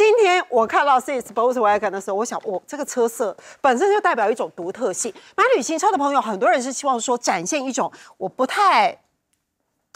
今天我看到 s i s bolt wagon 的时候，我想，我这个车色本身就代表一种独特性。买旅行车的朋友，很多人是希望说展现一种我不太。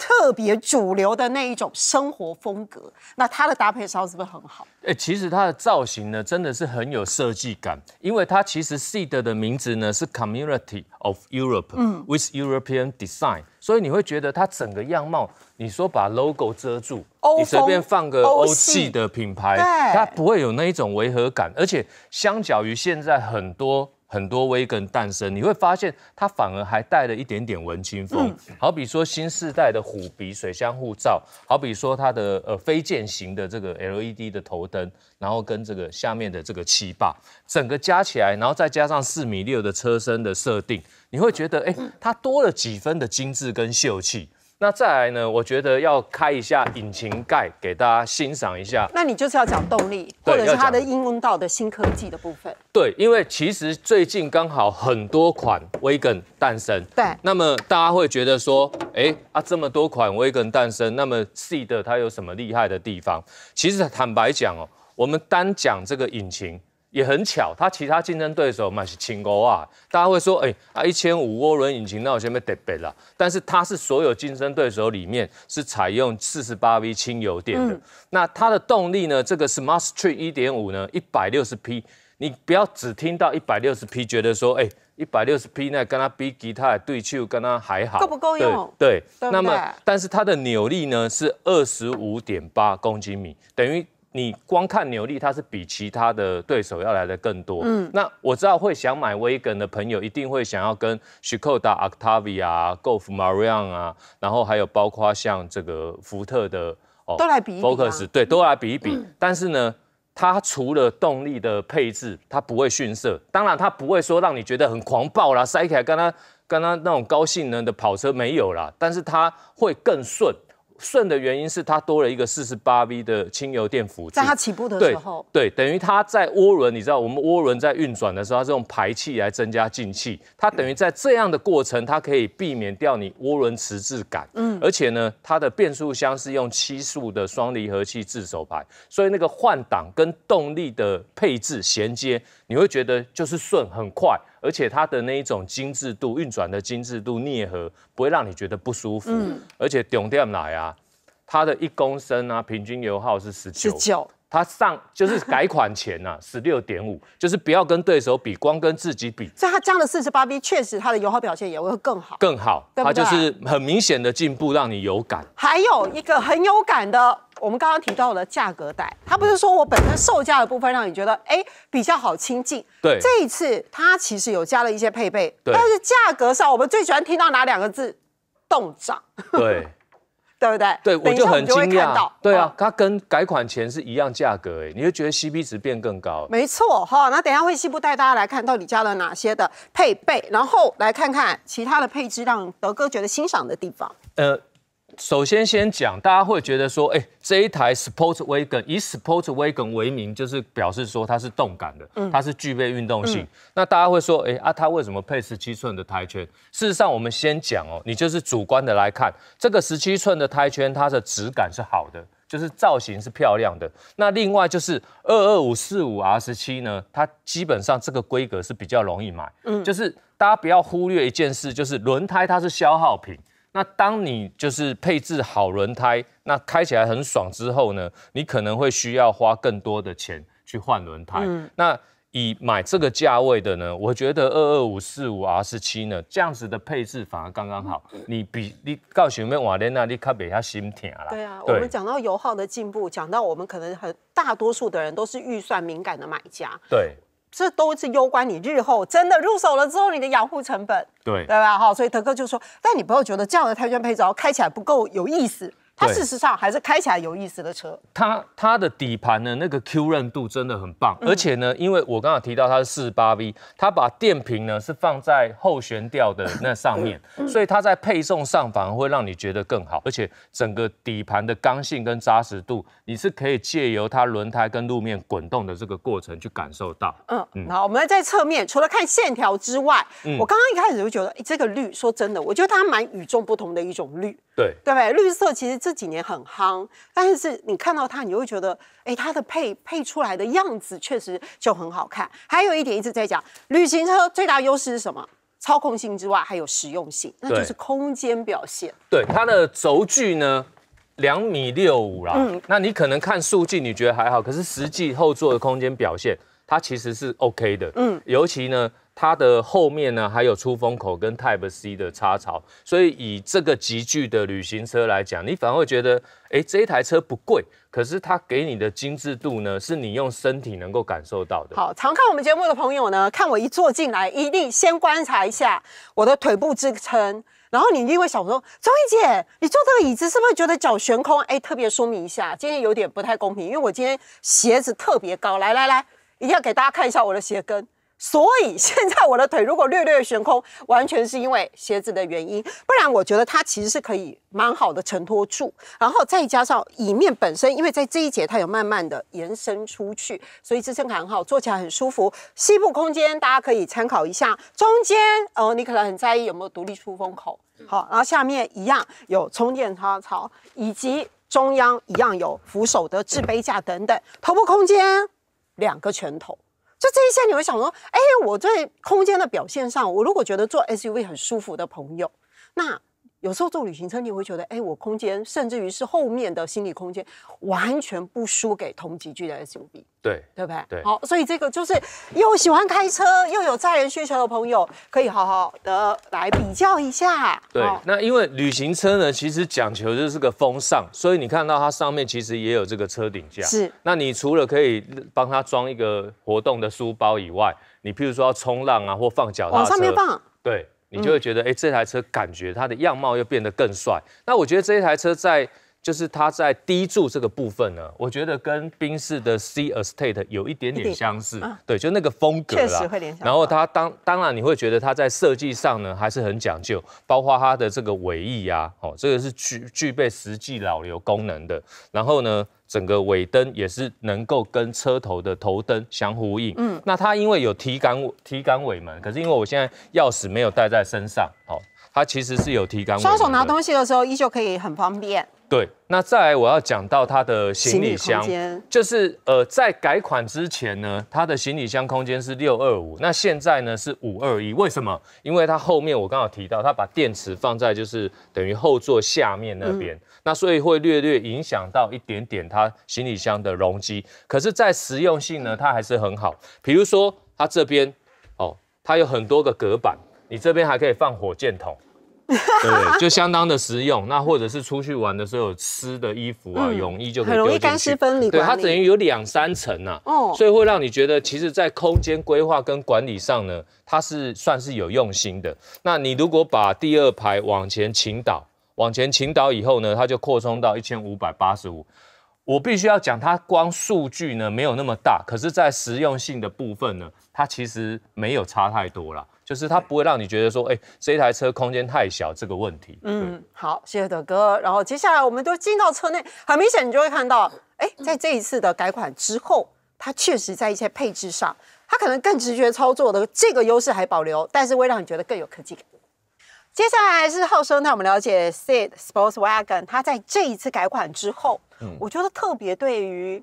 特别主流的那一种生活风格，那它的搭配上是不是很好？哎，其实它的造型呢，真的是很有设计感，因为它其实 C 的名字呢是 Community of Europe with European Design，所以你会觉得它整个样貌，你说把 logo 遮住，你随便放个欧系的品牌，它不会有那一种违和感，而且相较于现在很多。很多微梗诞生，你会发现它反而还带了一点点文青风。好比说新时代的虎鼻水箱护罩，好比说它的呃飞箭型的这个 LED 的头灯，然后跟这个下面的这个气坝，整个加起来，然后再加上四米六的车身的设定，你会觉得哎，它多了几分的精致跟秀气。那再来呢？我觉得要开一下引擎盖，给大家欣赏一下。那你就是要讲动力，或者是它的应用到的新科技的部分。对，因为其实最近刚好很多款 w a g o n 诞生。对。那么大家会觉得说，哎啊，这么多款 w a g o n 诞生，那么 C 的它有什么厉害的地方？其实坦白讲哦，我们单讲这个引擎。也很巧，它其他竞争对手嘛是轻欧啊，大家会说，哎啊一千五涡轮引擎那有些没得比啦。但是它是所有竞争对手里面是采用四十八 V 轻油电的。那它的动力呢？这个 Smart Street 一点五呢，一百六十匹。你不要只听到一百六十匹，觉得说，哎一百六十匹呢，跟它比吉他对秀，跟它还好够不够用？对，那么但是它的扭力呢是二十五点八公斤米，等于。你光看扭力，它是比其他的对手要来的更多。嗯，那我知道会想买威 a g o n 的朋友，一定会想要跟雪铁龙、阿克塔维啊、高尔夫、玛瑞 n 啊，然后还有包括像这个福特的哦，都来比一比嘛。对，都来比一比。但是呢，它除了动力的配置，它不会逊色。当然，它不会说让你觉得很狂暴啦，塞起来跟它跟它那种高性能的跑车没有啦，但是它会更顺。顺的原因是它多了一个四十八 V 的氢油电辅助，在它起步的时候，对，等于它在涡轮，你知道我们涡轮在运转的时候，它是用排气来增加进气，它等于在这样的过程，它可以避免掉你涡轮迟滞感，嗯，而且呢，它的变速箱是用七速的双离合器自手排，所以那个换挡跟动力的配置衔接。你会觉得就是顺很快，而且它的那一种精致度、运转的精致度、捏合不会让你觉得不舒服。嗯，而且用掉来啊，它的一公升啊，平均油耗是十九。十九。它上就是改款前呐，十六点五，就是不要跟对手比，光跟自己比。所以它降了四十八 B，确实它的油耗表现也会更好。更好，它就是很明显的进步，让你有感。还有一个很有感的。我们刚刚提到的价格带，它不是说我本身售价的部分让你觉得哎比较好亲近。对，这一次它其实有加了一些配备，但是价格上我们最喜欢听到哪两个字？动涨。对，对不对？对，我就很惊讶。对啊，它跟改款前是一样价格，哎，你会觉得 CP 值变更高。没错，哈，那等下会西部带大家来看到底加了哪些的配备，然后来看看其他的配置让德哥觉得欣赏的地方。呃。首先，先讲，大家会觉得说，哎，这一台 Sport Wagon 以 Sport Wagon 为名，就是表示说它是动感的，它是具备运动性。那大家会说，哎啊，它为什么配十七寸的胎圈？事实上，我们先讲哦，你就是主观的来看，这个十七寸的胎圈，它的质感是好的，就是造型是漂亮的。那另外就是二二五四五 R 十七呢，它基本上这个规格是比较容易买。嗯，就是大家不要忽略一件事，就是轮胎它是消耗品。那当你就是配置好轮胎，那开起来很爽之后呢，你可能会需要花更多的钱去换轮胎。那以买这个价位的呢，我觉得二二五四五 R 十七呢，这样子的配置反而刚刚好。你比你告雄那边瓦莲娜，你卡比哈心疼啦。对啊，我们讲到油耗的进步，讲到我们可能很大多数的人都是预算敏感的买家。对。这都是攸关你日后真的入手了之后你的养护成本，对对吧？哈，所以德哥就说，但你不要觉得这样的胎圈配置哦，开起来不够有意思。它事实上还是开起来有意思的车。它它的底盘呢，那个 Q 韧度真的很棒。而且呢，因为我刚刚提到它是四八 V，它把电瓶呢是放在后悬吊的那上面，所以它在配送上反而会让你觉得更好。而且整个底盘的刚性跟扎实度，你是可以借由它轮胎跟路面滚动的这个过程去感受到。嗯，嗯好，我们在侧面除了看线条之外，我刚刚一开始就觉得哎、这个绿，说真的，我觉得它蛮与众不同的一种绿。对，对不对？绿色其实。这几年很夯，但是你看到它，你会觉得，哎，它的配配出来的样子确实就很好看。还有一点一直在讲，旅行车最大优势是什么？操控性之外，还有实用性，那就是空间表现。对，它的轴距呢，两米六五啦。嗯，那你可能看数据你觉得还好，可是实际后座的空间表现，它其实是 OK 的。嗯，尤其呢。它的后面呢还有出风口跟 Type C 的插槽，所以以这个级距的旅行车来讲，你反而会觉得，哎，这台车不贵，可是它给你的精致度呢，是你用身体能够感受到的。好，常看我们节目的朋友呢，看我一坐进来，一定先观察一下我的腿部支撑。然后你定会想说，钟义姐，你坐这个椅子是不是觉得脚悬空？哎，特别说明一下，今天有点不太公平，因为我今天鞋子特别高。来来来，一定要给大家看一下我的鞋跟。所以现在我的腿如果略略悬空，完全是因为鞋子的原因，不然我觉得它其实是可以蛮好的承托住，然后再加上椅面本身，因为在这一节它有慢慢的延伸出去，所以支撑感很好，坐起来很舒服。膝部空间大家可以参考一下，中间哦你可能很在意有没有独立出风口，好，然后下面一样有充电插槽，以及中央一样有扶手的置杯架等等。头部空间两个拳头。就这一些，你会想说，哎，我在空间的表现上，我如果觉得坐 SUV 很舒服的朋友，那。有时候坐旅行车，你会觉得，哎，我空间，甚至于是后面的心理空间，完全不输给同级距的 SUV。对，对不对？对。好，所以这个就是又喜欢开车又有载人需求的朋友，可以好好的来比较一下。对，那因为旅行车呢，其实讲求就是个风尚，所以你看到它上面其实也有这个车顶架。是。那你除了可以帮它装一个活动的书包以外，你譬如说要冲浪啊，或放脚踏车。往上面放。对。你就会觉得，哎，这台车感觉它的样貌又变得更帅。那我觉得这一台车在。就是它在低柱这个部分呢，我觉得跟宾士的 C Estate 有一点点相似，对，就那个风格啦。确实会联想。然后它当当然你会觉得它在设计上呢还是很讲究，包括它的这个尾翼呀，哦，这个是具具备实际老流功能的。然后呢，整个尾灯也是能够跟车头的头灯相呼应。嗯。那它因为有提杆提杆尾门，可是因为我现在钥匙没有带在身上，哦。它其实是有提杆。双手拿东西的时候依旧可以很方便。对，那再来我要讲到它的行李箱，就是呃，在改款之前呢，它的行李箱空间是六二五，那现在呢是五二一，为什么？因为它后面我刚好提到，它把电池放在就是等于后座下面那边，那所以会略略影响到一点点它行李箱的容积，可是，在实用性呢，它还是很好。比如说，它这边哦，它有很多个隔板，你这边还可以放火箭筒。对，就相当的实用。那或者是出去玩的时候，湿的衣服啊、泳衣就可以很容易干湿分离。对，它等于有两三层呢，哦，所以会让你觉得，其实，在空间规划跟管理上呢，它是算是有用心的。那你如果把第二排往前倾倒，往前倾倒以后呢，它就扩充到一千五百八十五。我必须要讲，它光数据呢没有那么大，可是，在实用性的部分呢，它其实没有差太多了。就是它不会让你觉得说，哎，这台车空间太小这个问题。嗯，好，谢谢德哥。然后接下来我们就进到车内，很明显你就会看到，哎，在这一次的改款之后，它确实在一些配置上，它可能更直觉操作的这个优势还保留，但是会让你觉得更有科技感。接下来是浩生，那我们了解 s i d Sports Wagon。它在这一次改款之后，嗯，我觉得特别对于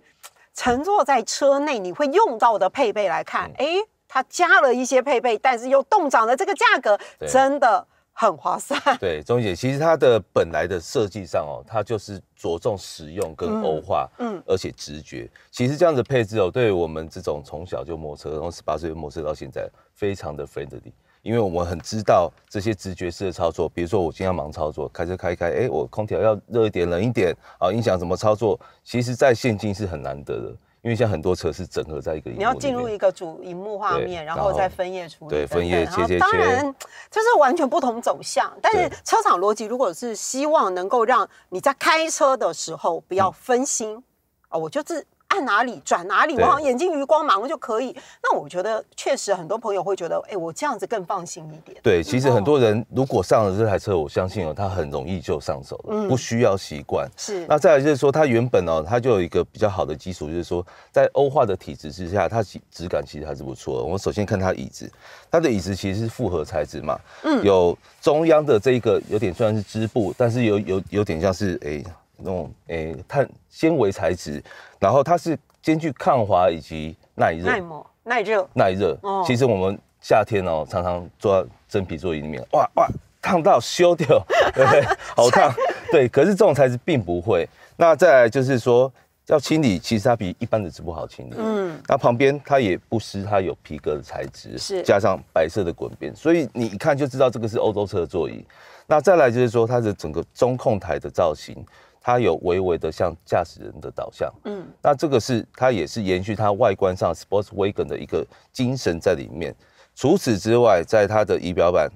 乘坐在车内你会用到的配备来看，哎。它加了一些配备，但是又动涨了这个价格，真的很划算。对，钟姐，其实它的本来的设计上哦，它就是着重实用跟欧化，嗯，而且直觉。其实这样的配置哦，对于我们这种从小就摸车，然后十八岁摸车到现在，非常的 friendly，因为我们很知道这些直觉式的操作，比如说我今天忙操作，开车开开，哎，我空调要热一点、冷一点啊，音响怎么操作，其实在现今是很难得的。因为现在很多车是整合在一个，你要进入一个主荧幕画面，然后再分页出，来。对，分页切切切。当然，就是完全不同走向。但是，车厂逻辑如果是希望能够让你在开车的时候不要分心啊，我就是。按哪里转哪里，我好像眼睛余光盲就可以。那我觉得确实很多朋友会觉得，哎，我这样子更放心一点。对，其实很多人如果上了这台车，我相信哦，他很容易就上手了，不需要习惯。是。那再来就是说，它原本哦，它就有一个比较好的基础，就是说，在欧化的体质之下，它质感其实还是不错的。我们首先看它椅子，它的椅子其实是复合材质嘛，嗯，有中央的这个有点虽然是织布，但是有有有点像是哎。那种诶，碳纤维材质，然后它是兼具抗滑以及耐热、耐磨、耐热、耐热。哦，其实我们夏天哦，常常坐在真皮座椅里面，哇哇，烫到修掉，好烫。对，可是这种材质并不会。那再来就是说，要清理，其实它比一般的织布好清理。嗯，那旁边它也不失它有皮革的材质，是加上白色的滚边，所以你一看就知道这个是欧洲车的座椅。那再来就是说，它的整个中控台的造型。它有微微的像驾驶人的导向，嗯，那这个是它也是延续它外观上 sports wagon 的一个精神在里面。除此之外，在它的仪表板，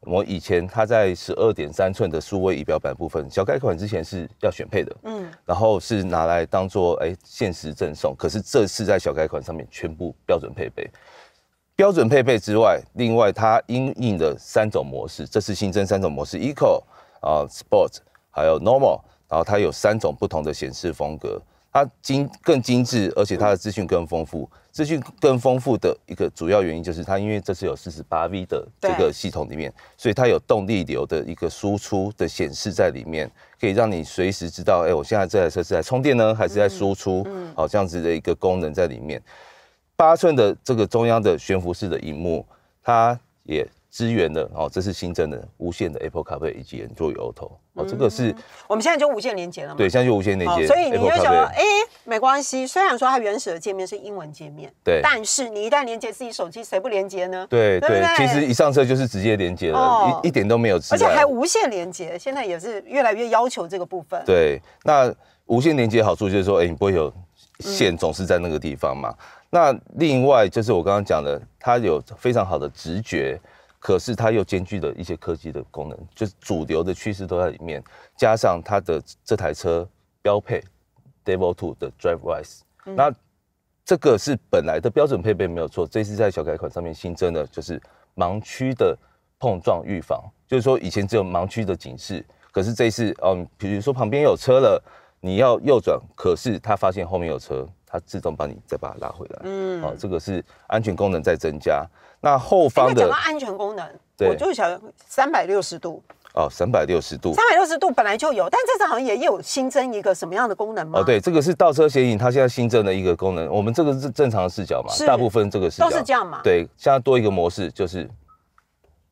我以前它在十二点三寸的数位仪表板部分，小改款之前是要选配的，嗯，然后是拿来当做哎限时赠送。可是这次在小改款上面全部标准配备，标准配备之外，另外它应应的三种模式，这次新增三种模式：eco 啊 s p o r t 还有 normal。然后它有三种不同的显示风格，它精更精致，而且它的资讯更丰富。资讯更丰富的一个主要原因就是它因为这次有四十八 V 的这个系统里面，所以它有动力流的一个输出的显示在里面，可以让你随时知道，哎，我现在这台车是在充电呢，还是在输出？嗯，好，这样子的一个功能在里面。八寸的这个中央的悬浮式的荧幕，它也。支援的哦，这是新增的无线的 Apple CarPlay 以及 Android Auto。哦，这个是，我们现在就无线连接了嘛？对，现在就无线连接。所以你就想说，哎，没关系。虽然说它原始的界面是英文界面，对，但是你一旦连接自己手机，谁不连接呢？对对对。其实一上车就是直接连接了，一一点都没有。而且还无线连接，现在也是越来越要求这个部分。对，那无线连接好处就是说，哎，你不会有线总是在那个地方嘛？那另外就是我刚刚讲的，它有非常好的直觉。可是它又兼具了一些科技的功能，就是主流的趋势都在里面，加上它的这台车标配 d e v o l Two 的 Drive Wise，那这个是本来的标准配备没有错。这次在小改款上面新增的，就是盲区的碰撞预防，就是说以前只有盲区的警示，可是这次嗯，比如说旁边有车了，你要右转，可是他发现后面有车。它自动帮你再把它拉回来，嗯，哦，这个是安全功能在增加。那后方的，讲到安全功能，我就想三百六十度。哦，三百六十度，三百六十度本来就有，但这次好像也有新增一个什么样的功能吗？哦，对，这个是倒车斜影，它现在新增的一个功能。我们这个是正常视角嘛，大部分这个是都是这样嘛。对，现在多一个模式，就是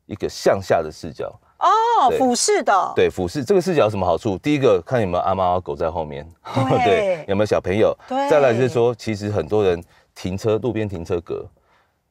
一个向下的视角。哦，俯视的，对，俯视这个视角有什么好处？第一个，看有没有阿猫阿狗在后面，对对？有没有小朋友？对。再来就是说，其实很多人停车路边停车格，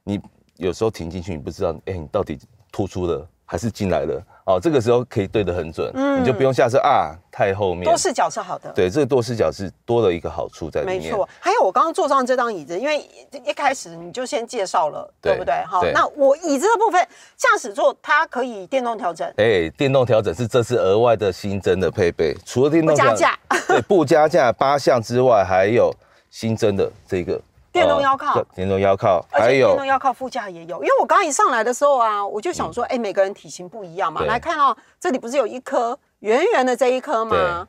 你有时候停进去，你不知道，哎，你到底突出了还是进来了？哦，这个时候可以对的很准，你就不用下车啊，太后面多视角是好的，对，这个多视角是多了一个好处在里面。没错，还有我刚刚坐上这张椅子，因为一开始你就先介绍了，对不对？好，那我椅子的部分，驾驶座它可以电动调整，哎，电动调整是这次额外的新增的配备，除了电动不加价，对，不加价八项之外，还有新增的这个。电动腰靠，电动腰靠，还有电动腰靠，副驾也有。因为我刚刚一上来的时候啊，我就想说，哎，每个人体型不一样嘛，来看哦，这里不是有一颗圆圆的这一颗吗？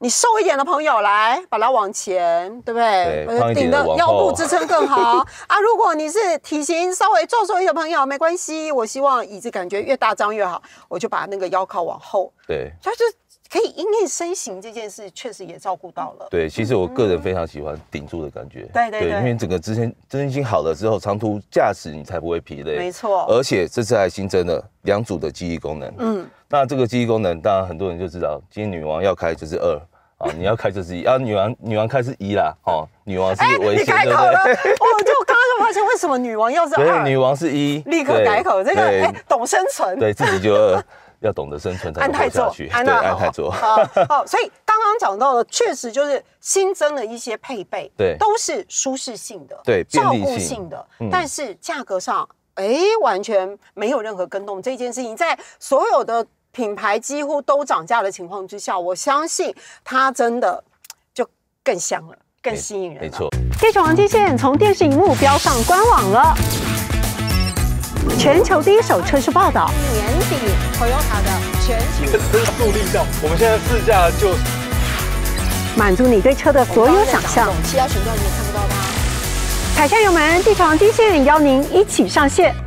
你瘦一点的朋友来把它往前，对不对？对，胖的腰部支撑更好 啊！如果你是体型稍微壮硕一点的朋友，没关系，我希望椅子感觉越大张越好，我就把那个腰靠往后。对，它是。可以因乐身形这件事确实也照顾到了。对，其实我个人非常喜欢顶住的感觉。对对对，因为整个之前真心好了之后，长途驾驶你才不会疲累。没错。而且这次还新增了两组的记忆功能。嗯。那这个记忆功能，当然很多人就知道，今天女王要开就是二啊，你要开就是一啊。女王女王开是一啦，哦，女王是危险，对不对？我就刚刚就发现，为什么女王要是……二，女王是一。立刻改口，这个哎，懂生存。对自己就二。要懂得生存，才能活下去。安泰座，好，所以刚刚讲到的，确实就是新增了一些配备，对，都是舒适性的，对，照顾性的，但是价格上，哎，完全没有任何跟动。这件事情在所有的品牌几乎都涨价的情况之下，我相信它真的就更香了，更吸引人。没错地球 v 金线从电视荧幕标上官网了。全球第一手车市报道，年底 Toyota 的全新速力道，我们现在试驾就满足你对车的所有想象。其他频道你也看不到吧？踩下油门，地闯极限，邀您一起上线。